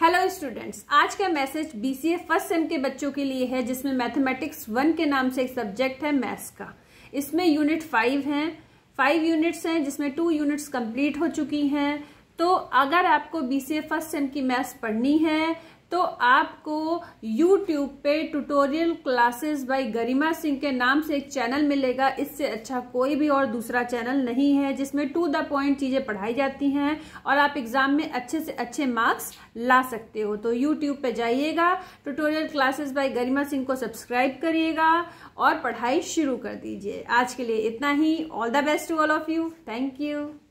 hello students आज का message BCA first same के बच्चों के लिए है जिसमें मैथमेटिक्स वन के नाम से एक सब्जेक्ट है मैथ्स का इसमें यूनिट फाइव है फाइव यूनिट्स हैं जिसमें टू यूनिट्स कंप्लीट हो चुकी हैं तो अगर आपको बीसीए फर्स्ट सेम की मैथ्स पढ़नी है तो आपको यूट्यूब पे tutorial classes by Garima Singh के नाम से एक चैनल मिलेगा इससे अच्छा कोई भी और दूसरा चैनल नहीं है जिसमें टू द पॉइंट चीज़ें पढ़ाई जाती हैं और आप एग्ज़ाम में अच्छे से अच्छे मार्क्स ला सकते हो तो यूट्यूब पे जाइएगा tutorial classes by Garima Singh को सब्सक्राइब करिएगा और पढ़ाई शुरू कर दीजिए आज के लिए इतना ही all the best to all of you thank you